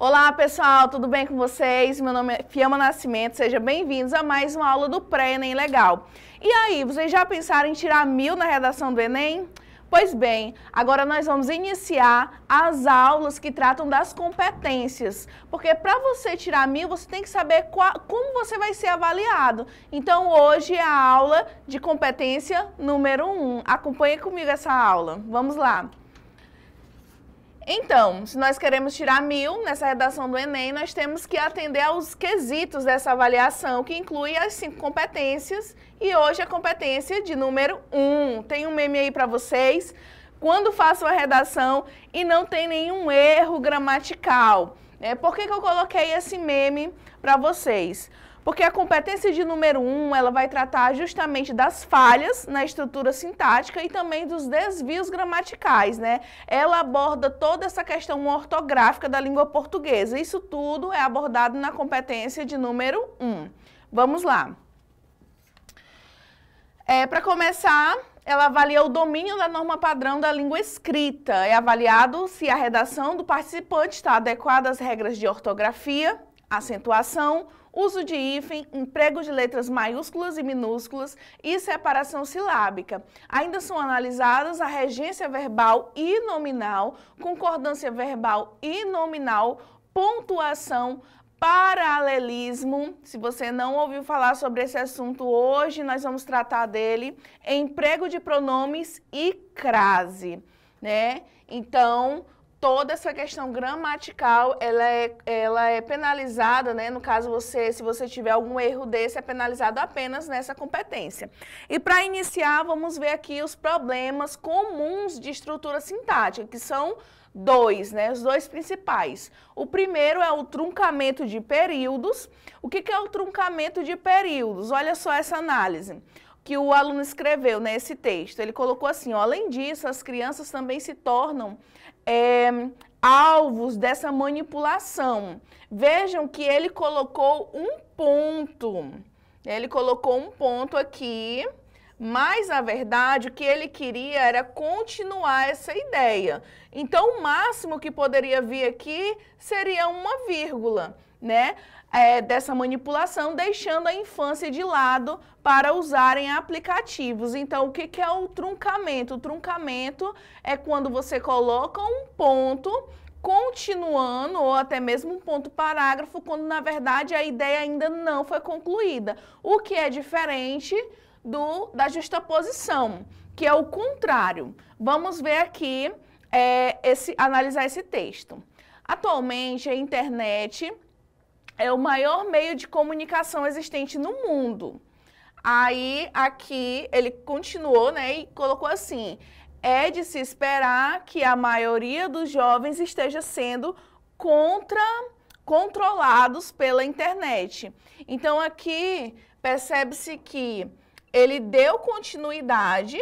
Olá pessoal, tudo bem com vocês? Meu nome é Fiamma Nascimento, sejam bem-vindos a mais uma aula do Pré-Enem Legal. E aí, vocês já pensaram em tirar mil na redação do Enem? Pois bem, agora nós vamos iniciar as aulas que tratam das competências, porque para você tirar mil, você tem que saber qual, como você vai ser avaliado. Então hoje é a aula de competência número 1. Um. Acompanhe comigo essa aula. Vamos lá! Então, se nós queremos tirar mil nessa redação do Enem, nós temos que atender aos quesitos dessa avaliação, que inclui as cinco competências, e hoje a competência de número um. Tem um meme aí para vocês. Quando faço a redação e não tem nenhum erro gramatical. Né? Por que, que eu coloquei esse meme para vocês? Porque a competência de número um, ela vai tratar justamente das falhas na estrutura sintática e também dos desvios gramaticais, né? Ela aborda toda essa questão ortográfica da língua portuguesa. Isso tudo é abordado na competência de número um. Vamos lá. É, Para começar, ela avalia o domínio da norma padrão da língua escrita. É avaliado se a redação do participante está adequada às regras de ortografia, acentuação, uso de hífen, emprego de letras maiúsculas e minúsculas e separação silábica. Ainda são analisadas a regência verbal e nominal, concordância verbal e nominal, pontuação, paralelismo. Se você não ouviu falar sobre esse assunto hoje, nós vamos tratar dele. Emprego de pronomes e crase, né? Então, toda essa questão gramatical, ela é, ela é penalizada, né? No caso, você, se você tiver algum erro desse, é penalizado apenas nessa competência. E para iniciar, vamos ver aqui os problemas comuns de estrutura sintática, que são dois, né? Os dois principais. O primeiro é o truncamento de períodos. O que, que é o truncamento de períodos? Olha só essa análise que o aluno escreveu nesse né, texto. Ele colocou assim: ó, além disso, as crianças também se tornam é, alvos dessa manipulação. Vejam que ele colocou um ponto. Né, ele colocou um ponto aqui. Mas, na verdade, o que ele queria era continuar essa ideia. Então, o máximo que poderia vir aqui seria uma vírgula, né? é, dessa manipulação, deixando a infância de lado para usarem aplicativos. Então, o que, que é o truncamento? O truncamento é quando você coloca um ponto continuando ou até mesmo um ponto parágrafo quando na verdade a ideia ainda não foi concluída, o que é diferente do da justaposição, que é o contrário. Vamos ver aqui é, esse analisar esse texto. Atualmente a internet é o maior meio de comunicação existente no mundo. Aí aqui ele continuou, né, e colocou assim: é de se esperar que a maioria dos jovens esteja sendo contra controlados pela internet. Então aqui percebe-se que ele deu continuidade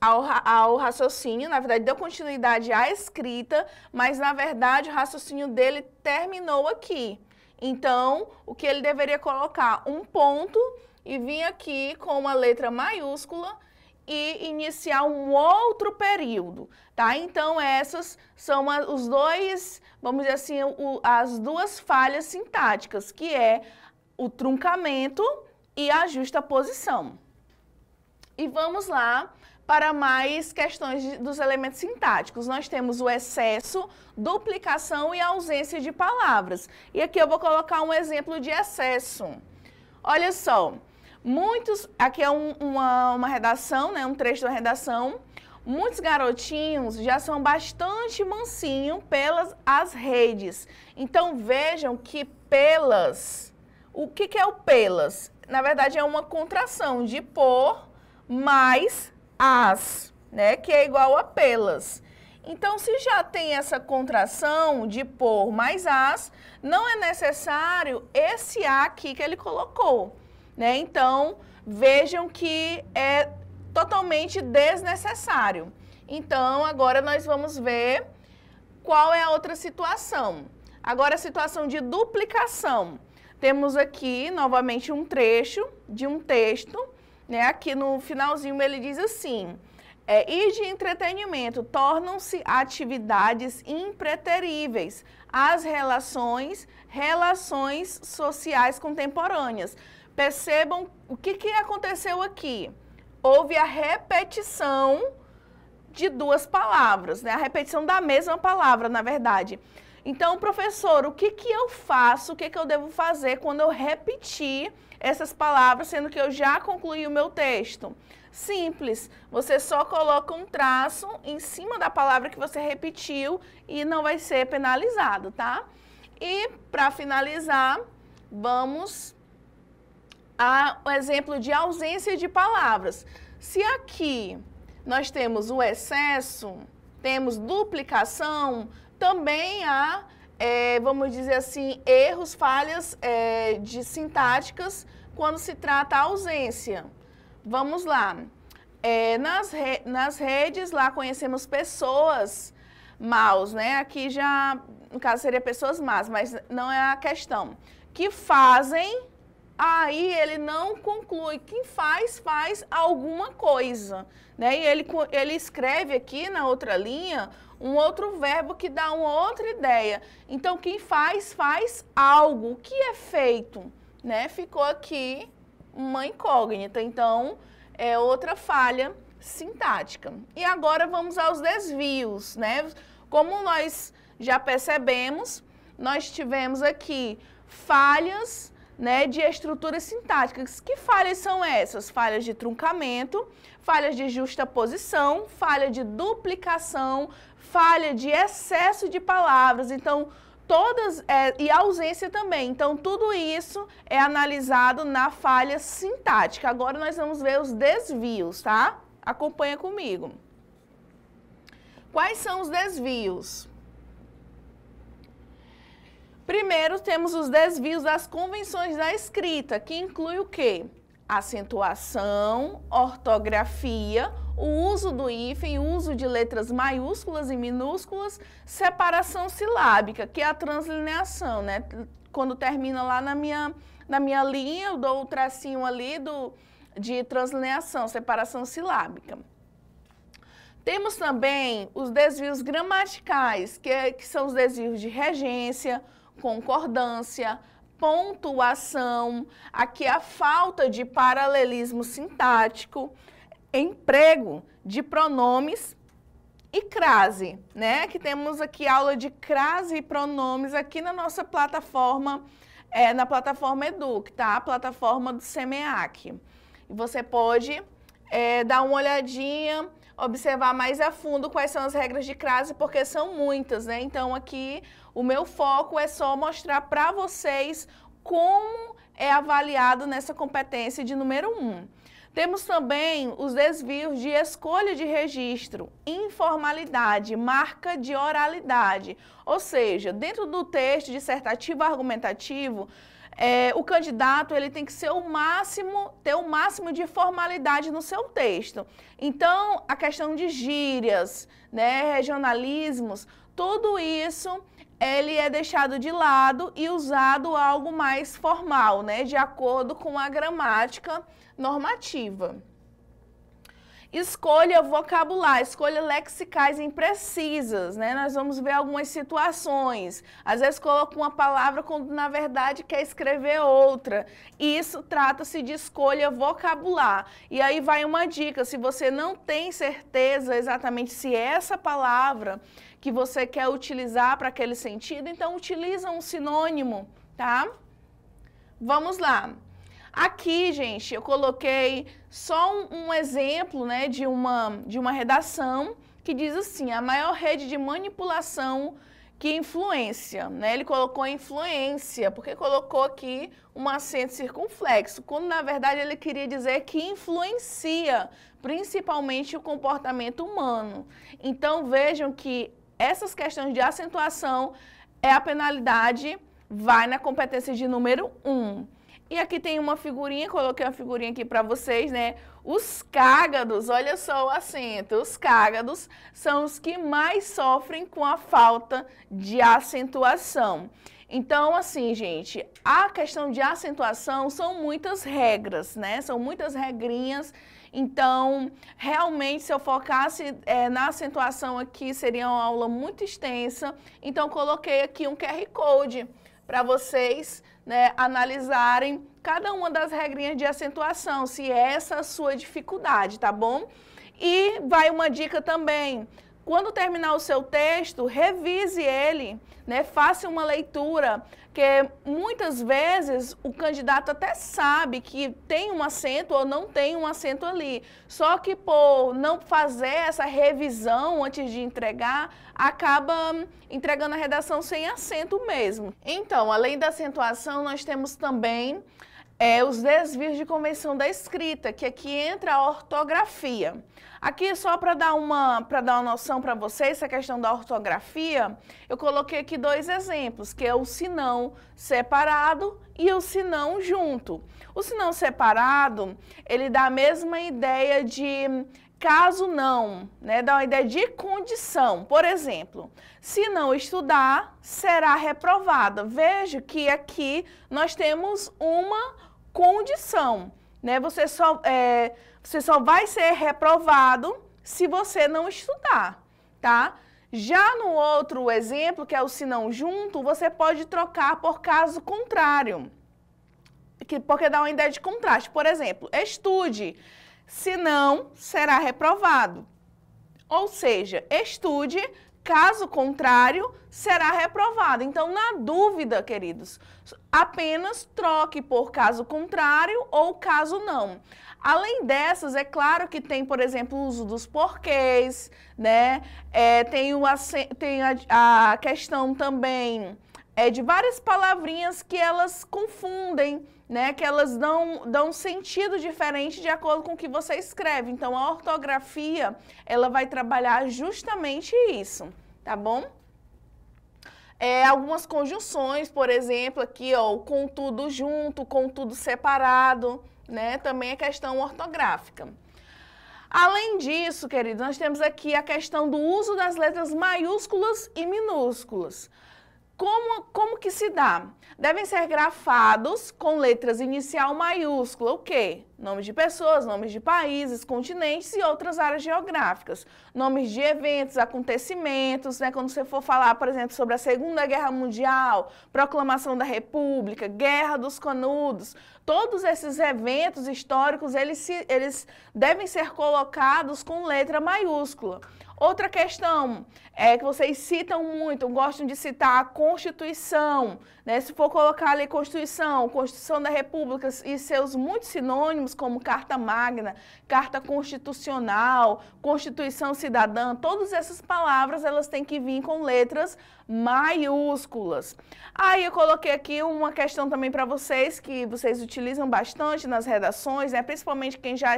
ao, ao, raciocínio, na verdade, deu continuidade à escrita, mas na verdade o raciocínio dele terminou aqui. Então, o que ele deveria colocar? Um ponto e vir aqui com uma letra maiúscula e iniciar um outro período, tá? Então, essas são os dois, vamos dizer assim, o, as duas falhas sintáticas, que é o truncamento e a justa posição. E vamos lá para mais questões de, dos elementos sintáticos. Nós temos o excesso, duplicação e ausência de palavras. E aqui eu vou colocar um exemplo de excesso. Olha só, muitos. Aqui é um, uma, uma redação, né, um trecho da redação. Muitos garotinhos já são bastante mansinho pelas as redes. Então vejam que pelas. O que, que é o pelas? Na verdade, é uma contração de por mais as, né, que é igual a pelas. Então, se já tem essa contração de por mais as, não é necessário esse a aqui que ele colocou, né? Então, vejam que é totalmente desnecessário. Então, agora nós vamos ver qual é a outra situação. Agora, a situação de duplicação. Temos aqui, novamente, um trecho de um texto né? Aqui no finalzinho ele diz assim. É, e de entretenimento tornam-se atividades impreteríveis as relações, relações sociais contemporâneas. Percebam o que, que aconteceu aqui. Houve a repetição de duas palavras, né? a repetição da mesma palavra, na verdade. Então, professor, o que, que eu faço, o que, que eu devo fazer quando eu repetir essas palavras, sendo que eu já concluí o meu texto? Simples, você só coloca um traço em cima da palavra que você repetiu e não vai ser penalizado, tá? E para finalizar, vamos ao exemplo de ausência de palavras. Se aqui nós temos o excesso, temos duplicação, também há, é, vamos dizer assim, erros, falhas é, de sintáticas quando se trata a ausência. Vamos lá. É, nas, re nas redes, lá conhecemos pessoas maus, né? Aqui já, no caso, seria pessoas más, mas não é a questão. Que fazem, aí ele não conclui. Quem faz, faz alguma coisa, né? E ele, ele escreve aqui na outra linha um outro verbo que dá uma outra ideia. Então, quem faz, faz algo. O que é feito? Né? Ficou aqui uma incógnita. Então, é outra falha sintática. E agora vamos aos desvios, né? Como nós já percebemos, nós tivemos aqui falhas né, de estruturas sintáticas. Que falhas são essas? Falhas de truncamento, falhas de justa posição, falha de duplicação, falha de excesso de palavras. Então, todas é, e ausência também. Então, tudo isso é analisado na falha sintática. Agora nós vamos ver os desvios, tá? Acompanha comigo. Quais são os desvios? Primeiro, temos os desvios das convenções da escrita, que inclui o quê? Acentuação, ortografia, o uso do hífen, o uso de letras maiúsculas e minúsculas, separação silábica, que é a translineação, né? Quando termina lá na minha, na minha linha, eu dou o tracinho ali do, de translineação, separação silábica. Temos também os desvios gramaticais, que, é, que são os desvios de regência, concordância, pontuação, aqui é a falta de paralelismo sintático, emprego de pronomes e crase, né? Que temos aqui aula de crase e pronomes aqui na nossa plataforma, é, na plataforma Educ, tá? A plataforma do SEMEAC. E você pode é, dar uma olhadinha, observar mais a fundo quais são as regras de crase, porque são muitas, né? Então aqui o meu foco é só mostrar para vocês como é avaliado nessa competência de número 1. Um. Temos também os desvios de escolha de registro, informalidade, marca de oralidade. Ou seja, dentro do texto dissertativo argumentativo, é, o candidato ele tem que ser o máximo, ter o máximo de formalidade no seu texto. Então, a questão de gírias, né, regionalismos, tudo isso ele é deixado de lado e usado algo mais formal, né, de acordo com a gramática normativa. Escolha vocabular, escolha lexicais imprecisas, né? Nós vamos ver algumas situações. Às vezes coloca uma palavra quando na verdade quer escrever outra. Isso trata-se de escolha vocabular. E aí vai uma dica, se você não tem certeza exatamente se é essa palavra que você quer utilizar para aquele sentido, então utiliza um sinônimo, tá? Vamos lá. Aqui, gente, eu coloquei só um, um exemplo né, de, uma, de uma redação que diz assim, a maior rede de manipulação que influência, né? Ele colocou influência, porque colocou aqui um acento circunflexo, quando na verdade ele queria dizer que influencia, principalmente o comportamento humano. Então vejam que essas questões de acentuação é a penalidade, vai na competência de número 1. Um. E aqui tem uma figurinha, coloquei uma figurinha aqui para vocês, né? Os cágados, olha só o acento. Os cágados são os que mais sofrem com a falta de acentuação. Então, assim, gente, a questão de acentuação são muitas regras, né? São muitas regrinhas. Então, realmente, se eu focasse é, na acentuação aqui, seria uma aula muito extensa. Então, coloquei aqui um QR Code para vocês né, analisarem cada uma das regrinhas de acentuação, se é essa é a sua dificuldade, tá bom? E vai uma dica também quando terminar o seu texto, revise ele, né? faça uma leitura, que muitas vezes o candidato até sabe que tem um acento ou não tem um acento ali. Só que por não fazer essa revisão antes de entregar, acaba entregando a redação sem acento mesmo. Então, além da acentuação, nós temos também é, os desvios de convenção da escrita, que aqui entra a ortografia. Aqui, só para dar, uma, dar uma noção para vocês, essa questão da ortografia, eu coloquei aqui dois exemplos, que é o sinão separado e o sinão junto. O sinão separado, ele dá a mesma ideia de caso não, né? Dá uma ideia de condição. Por exemplo, se não estudar, será reprovada. Veja que aqui nós temos uma condição, né? Você só, é, você só vai ser reprovado se você não estudar, tá? Já no outro exemplo, que é o se não junto, você pode trocar por caso contrário, porque dá uma ideia de contraste. Por exemplo, estude se não será reprovado. Ou seja, estude, caso contrário, será reprovado. Então, na dúvida, queridos, apenas troque por caso contrário ou caso não. Além dessas, é claro que tem, por exemplo, o uso dos porquês, né? É, tem, o, tem a, a questão também é, de várias palavrinhas que elas confundem, né? Que elas dão, dão sentido diferente de acordo com o que você escreve. Então, a ortografia, ela vai trabalhar justamente isso, tá bom? É, algumas conjunções, por exemplo, aqui, ó, com tudo junto, com tudo separado, né? Também é questão ortográfica. Além disso, queridos, nós temos aqui a questão do uso das letras maiúsculas e minúsculas. Como, como que se dá? Devem ser grafados com letras inicial maiúscula, o quê? Nomes de pessoas, nomes de países, continentes e outras áreas geográficas. Nomes de eventos, acontecimentos, né? Quando você for falar, por exemplo, sobre a Segunda Guerra Mundial, Proclamação da República, Guerra dos Canudos, todos esses eventos históricos, eles, se, eles devem ser colocados com letra maiúscula. Outra questão é que vocês citam muito, gostam de citar a Constituição. Né? Se for colocar ali Constituição, Constituição da República e seus muitos sinônimos, como Carta Magna, Carta Constitucional, Constituição Cidadã, todas essas palavras elas têm que vir com letras maiúsculas. Aí eu coloquei aqui uma questão também para vocês que vocês utilizam bastante nas redações, né? Principalmente quem já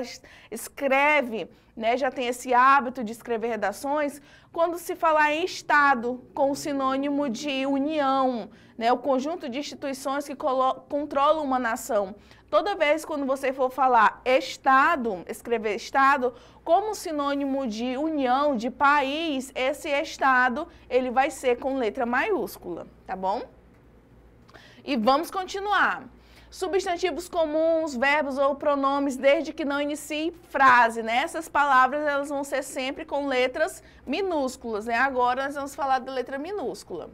escreve, né? Já tem esse hábito de escrever redações. Quando se falar em Estado com o sinônimo de união, né? O conjunto de instituições que controlam uma nação. Toda vez quando você for falar Estado, escrever Estado, como sinônimo de união, de país, esse Estado, ele vai ser com letra maiúscula, tá bom? E vamos continuar. Substantivos comuns, verbos ou pronomes, desde que não inicie frase, né? Essas palavras, elas vão ser sempre com letras minúsculas, né? Agora nós vamos falar de letra minúscula.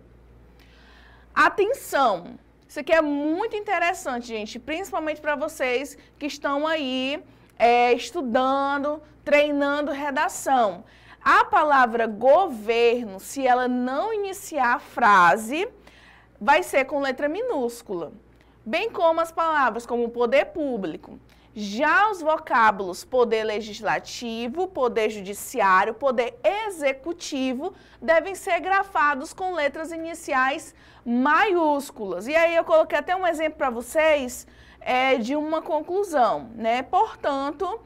Atenção! Isso aqui é muito interessante, gente, principalmente para vocês que estão aí é, estudando, treinando redação. A palavra governo, se ela não iniciar a frase, vai ser com letra minúscula, bem como as palavras como poder público. Já os vocábulos poder legislativo, poder judiciário, poder executivo devem ser grafados com letras iniciais maiúsculas. E aí eu coloquei até um exemplo para vocês é, de uma conclusão, né? Portanto,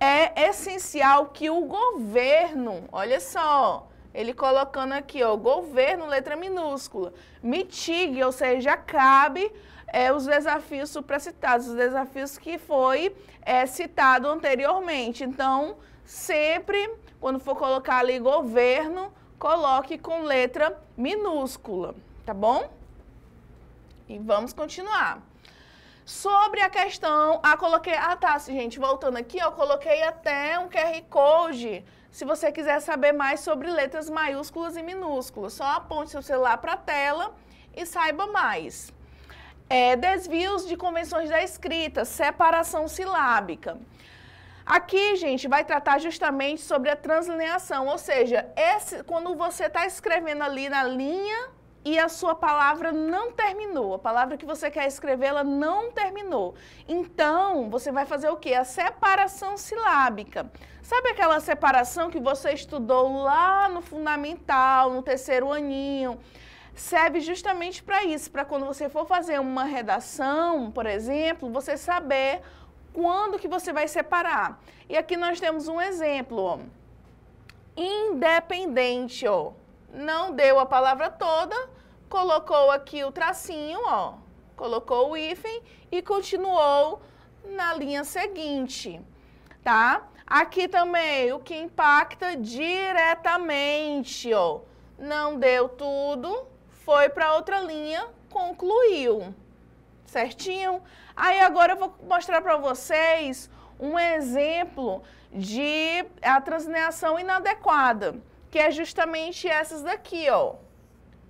é essencial que o governo, olha só, ele colocando aqui, ó, governo, letra minúscula, mitigue, ou seja, cabe é, os desafios supracitados, os desafios que foi é, citado anteriormente. Então, sempre, quando for colocar ali governo, coloque com letra minúscula, tá bom? E vamos continuar. Sobre a questão, ah, coloquei, ah tá, gente, voltando aqui, eu coloquei até um QR Code, se você quiser saber mais sobre letras maiúsculas e minúsculas, só aponte seu celular para a tela e saiba mais é, desvios de convenções da escrita, separação silábica. Aqui, gente, vai tratar justamente sobre a translineação, ou seja, esse, quando você está escrevendo ali na linha e a sua palavra não terminou, a palavra que você quer escrever, ela não terminou. Então, você vai fazer o quê? A separação silábica. Sabe aquela separação que você estudou lá no fundamental, no terceiro aninho? serve justamente para isso, para quando você for fazer uma redação, por exemplo, você saber quando que você vai separar. E aqui nós temos um exemplo. Independente, ó. Não deu a palavra toda, colocou aqui o tracinho, ó. Colocou o hífen e continuou na linha seguinte, tá? Aqui também o que impacta diretamente, ó. Não deu tudo, foi para outra linha, concluiu. Certinho? Aí agora eu vou mostrar para vocês um exemplo de a transineação inadequada, que é justamente essas daqui, ó.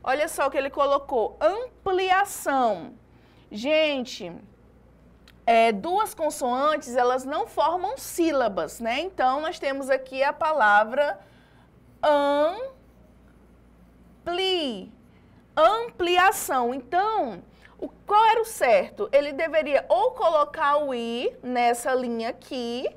Olha só o que ele colocou, ampliação. Gente, é, duas consoantes, elas não formam sílabas, né? Então, nós temos aqui a palavra ampli ampliação. Então, o, qual era o certo? Ele deveria ou colocar o I nessa linha aqui,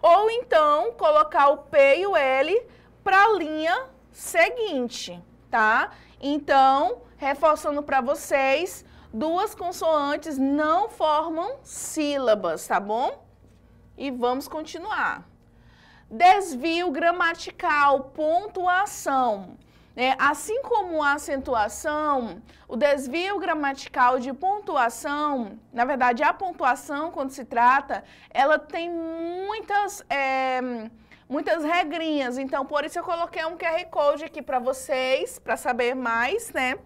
ou então colocar o P e o L para a linha seguinte, tá? Então, reforçando para vocês, duas consoantes não formam sílabas, tá bom? E vamos continuar. Desvio gramatical, pontuação. É, assim como a acentuação, o desvio gramatical de pontuação, na verdade, a pontuação, quando se trata, ela tem muitas. É, muitas regrinhas, então por isso eu coloquei um QR Code aqui para vocês, para saber mais, né?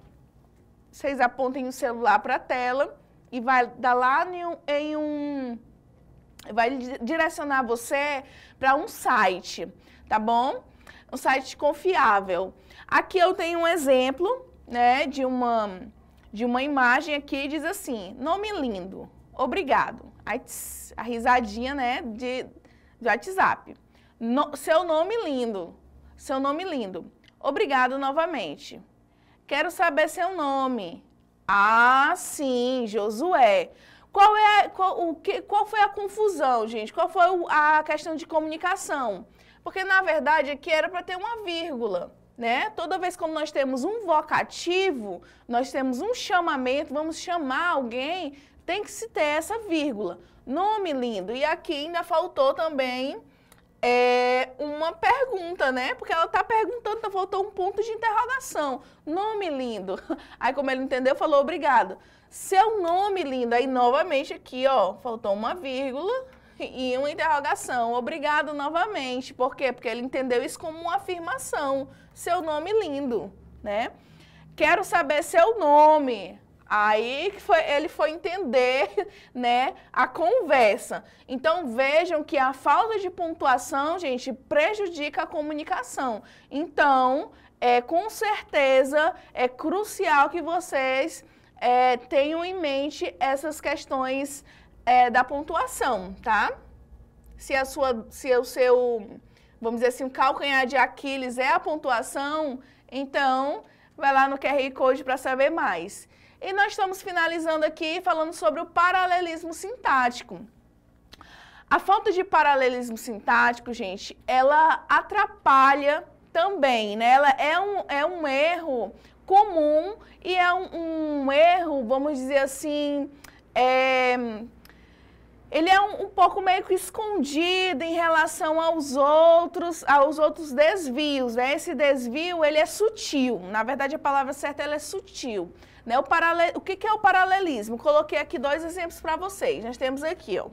Vocês apontem o celular para a tela e vai dar lá em um, em um vai direcionar você para um site, tá bom? Um site confiável. Aqui eu tenho um exemplo, né, de uma, de uma imagem aqui, diz assim, nome lindo, obrigado. tss, a risadinha, né, de, de WhatsApp. No, seu nome lindo, seu nome lindo, obrigado novamente. Quero saber seu nome. Ah, sim, Josué. Qual, é, qual, o que, qual foi a confusão, gente? Qual foi a questão de comunicação? Porque, na verdade, aqui era para ter uma vírgula né? Toda vez quando nós temos um vocativo, nós temos um chamamento, vamos chamar alguém, tem que se ter essa vírgula. Nome lindo. E aqui ainda faltou também é, uma pergunta, né? Porque ela tá perguntando, tá faltou um ponto de interrogação. Nome lindo. Aí, como ele entendeu, falou obrigado. Seu nome lindo. Aí, novamente, aqui, ó, faltou uma vírgula e uma interrogação. Obrigado novamente. Por quê? Porque ele entendeu isso como uma afirmação. Seu nome lindo, né? Quero saber seu nome. Aí que foi, ele foi entender, né, a conversa. Então vejam que a falta de pontuação, gente, prejudica a comunicação. Então, é com certeza é crucial que vocês é, tenham em mente essas questões é, da pontuação, tá? Se, a sua, se o seu, vamos dizer assim, o calcanhar de Aquiles é a pontuação, então vai lá no QR Code para saber mais. E nós estamos finalizando aqui falando sobre o paralelismo sintático. A falta de paralelismo sintático, gente, ela atrapalha também, né? Ela é um, é um erro comum e é um, um erro, vamos dizer assim, é, ele é um, um, pouco meio que escondido em relação aos outros, aos outros desvios, né? Esse desvio, ele é sutil. Na verdade, a palavra certa ela é sutil, né? O, paralel, o que, que é o paralelismo? Coloquei aqui dois exemplos para vocês. Nós temos aqui, ó.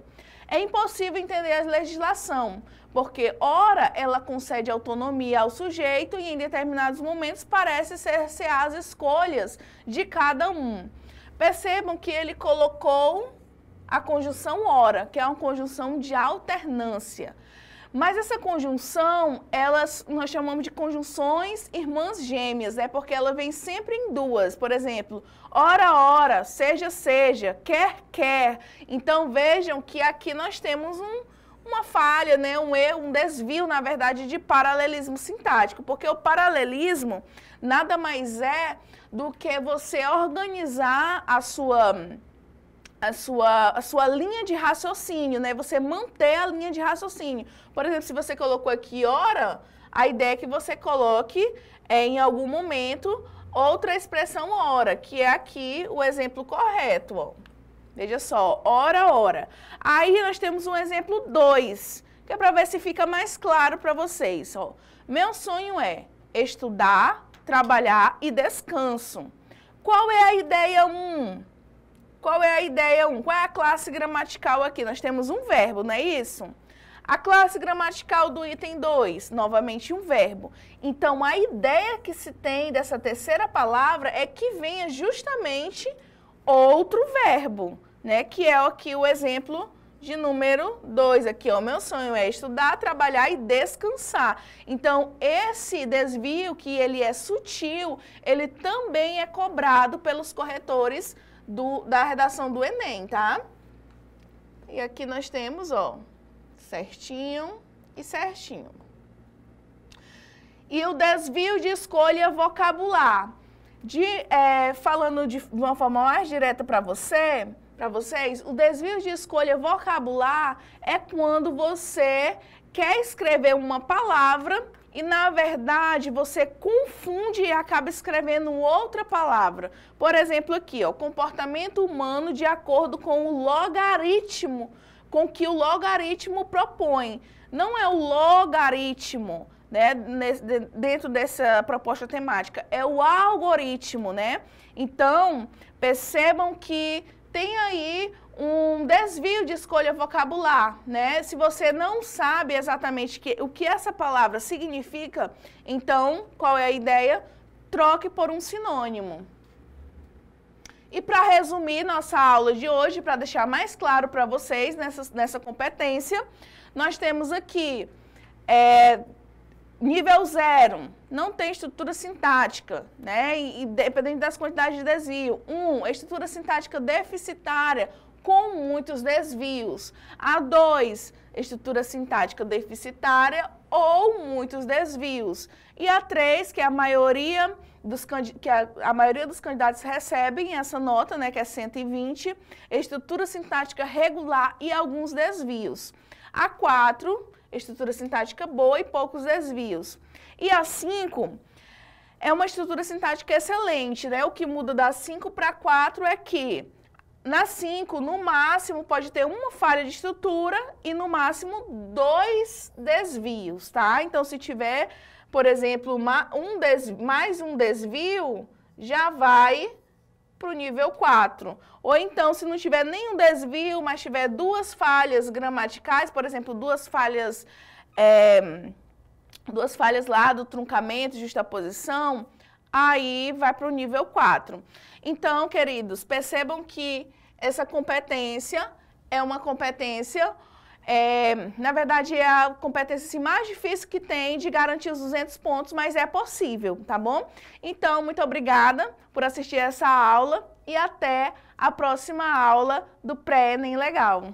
É impossível entender a legislação, porque ora ela concede autonomia ao sujeito e em determinados momentos parece ser as escolhas de cada um. Percebam que ele colocou a conjunção ora, que é uma conjunção de alternância. Mas essa conjunção, elas nós chamamos de conjunções irmãs gêmeas, é né? porque ela vem sempre em duas. Por exemplo, ora, ora, seja, seja, quer, quer. Então vejam que aqui nós temos um, uma falha, né? um erro, um desvio, na verdade, de paralelismo sintático, porque o paralelismo nada mais é do que você organizar a sua a sua, a sua linha de raciocínio, né? Você manter a linha de raciocínio. Por exemplo, se você colocou aqui hora, a ideia é que você coloque é, em algum momento outra expressão hora, que é aqui o exemplo correto, ó. Veja só, hora, hora. Aí nós temos um exemplo 2, que é para ver se fica mais claro para vocês, ó. Meu sonho é estudar, trabalhar e descanso. Qual é a ideia 1? Um? Qual é a ideia 1? Um? Qual é a classe gramatical aqui? Nós temos um verbo, não é isso? A classe gramatical do item 2, novamente um verbo. Então, a ideia que se tem dessa terceira palavra é que venha justamente outro verbo, né? Que é aqui o exemplo de número 2 aqui, ó. Meu sonho é estudar, trabalhar e descansar. Então, esse desvio, que ele é sutil, ele também é cobrado pelos corretores do, da redação do Enem, tá? E aqui nós temos, ó, certinho e certinho. E o desvio de escolha vocabular. De, é, falando de, de uma forma mais direta para você, para vocês, o desvio de escolha vocabular é quando você quer escrever uma palavra e na verdade você confunde e acaba escrevendo outra palavra. Por exemplo, aqui, ó, comportamento humano de acordo com o logaritmo com que o logaritmo propõe. Não é o logaritmo, né, dentro dessa proposta temática, é o algoritmo, né? Então, percebam que tem aí um desvio de escolha vocabular, né? Se você não sabe exatamente que, o que essa palavra significa, então qual é a ideia? Troque por um sinônimo. E para resumir nossa aula de hoje, para deixar mais claro para vocês nessa, nessa competência, nós temos aqui é, nível zero, não tem estrutura sintática, né? E, e dependendo das quantidades de desvio. Um, estrutura sintática deficitária, com muitos desvios. A2, estrutura sintática deficitária ou muitos desvios. E a 3, que é a maioria dos, que a, a, maioria dos candidatos recebem essa nota, né, que é 120, estrutura sintática regular e alguns desvios. A 4, estrutura sintática boa e poucos desvios. E a 5 é uma estrutura sintática excelente, né? O que muda da 5 para 4 é que na 5, no máximo, pode ter uma falha de estrutura e no máximo dois desvios, tá? Então, se tiver, por exemplo, uma, um des, mais um desvio, já vai para o nível 4. Ou então, se não tiver nenhum desvio, mas tiver duas falhas gramaticais, por exemplo, duas falhas, é, duas falhas lá do truncamento, justaposição, aí vai para o nível 4. Então, queridos, percebam que essa competência é uma competência, é, na verdade, é a competência assim, mais difícil que tem de garantir os 200 pontos, mas é possível, tá bom? Então, muito obrigada por assistir essa aula e até a próxima aula do Pré-ENEM Legal.